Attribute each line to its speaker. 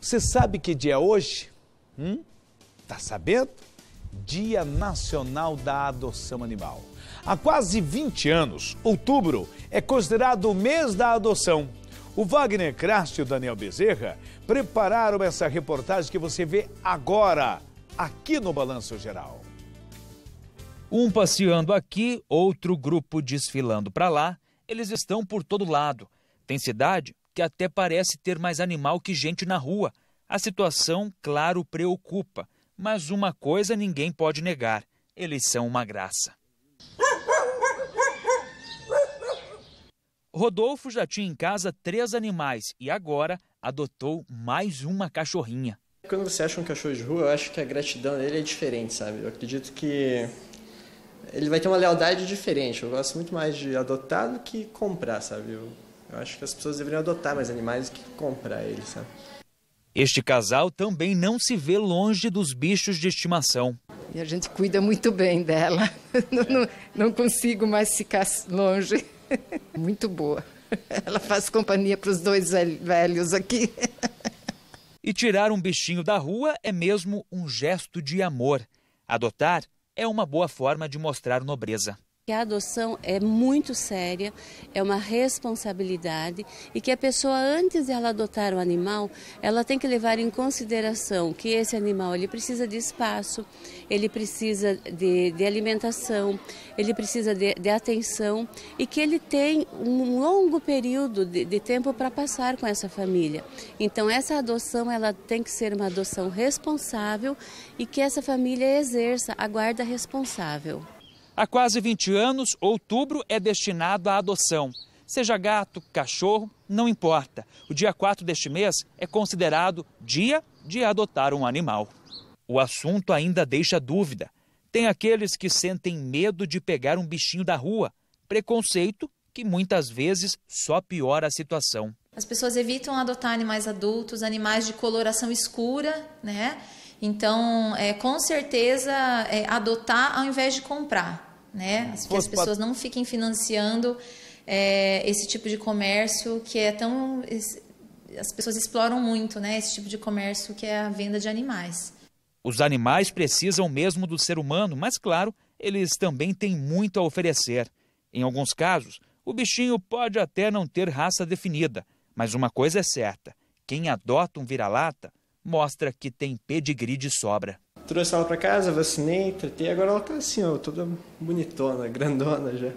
Speaker 1: Você sabe que dia é hoje? Hum? Tá sabendo? Dia Nacional da Adoção Animal. Há quase 20 anos, outubro é considerado o mês da adoção. O Wagner Craste e o Daniel Bezerra prepararam essa reportagem que você vê agora, aqui no Balanço Geral. Um passeando aqui, outro grupo desfilando para lá, eles estão por todo lado. Tem cidade que até parece ter mais animal que gente na rua. A situação, claro, preocupa, mas uma coisa ninguém pode negar: eles são uma graça. Rodolfo já tinha em casa três animais e agora adotou mais uma cachorrinha.
Speaker 2: Quando você acha um cachorro de rua, eu acho que a gratidão dele é diferente, sabe? Eu acredito que ele vai ter uma lealdade diferente. Eu gosto muito mais de adotar do que comprar, sabe? Eu eu acho que as pessoas deveriam adotar mais animais que comprar eles, sabe?
Speaker 1: Este casal também não se vê longe dos bichos de estimação.
Speaker 2: E a
Speaker 3: gente cuida muito bem dela. Não, não, não consigo mais ficar longe. Muito boa. Ela faz companhia para os dois velhos aqui.
Speaker 1: E tirar um bichinho da rua é mesmo um gesto de amor. Adotar é uma boa forma de mostrar nobreza.
Speaker 3: Que a adoção é muito séria, é uma responsabilidade e que a pessoa, antes de ela adotar o um animal, ela tem que levar em consideração que esse animal ele precisa de espaço, ele precisa de, de alimentação, ele precisa de, de, atenção e que ele tem um longo período de, de tempo para passar com essa família. Então, essa adoção ela tem que ser uma adoção responsável e que essa família exerça a guarda responsável.
Speaker 1: Há quase 20 anos, outubro é destinado à adoção. Seja gato, cachorro, não importa. O dia 4 deste mês é considerado dia de adotar um animal. O assunto ainda deixa dúvida. Tem aqueles que sentem medo de pegar um bichinho da rua, preconceito que muitas vezes só piora a situação.
Speaker 2: As pessoas evitam adotar animais adultos, animais de coloração escura, né? Então, é, com certeza, é, adotar ao invés de comprar né? As, que as pessoas não fiquem financiando é, esse tipo de comércio que é tão. As pessoas exploram muito, né? Esse tipo de comércio que é a venda de animais.
Speaker 1: Os animais precisam mesmo do ser humano, mas claro, eles também têm muito a oferecer. Em alguns casos, o bichinho pode até não ter raça definida, mas uma coisa é certa: quem adota um vira-lata mostra que tem pedigree de sobra.
Speaker 2: Trouxe ela para casa, vacinei, tratei, agora ela tá assim, ó, toda bonitona, grandona já.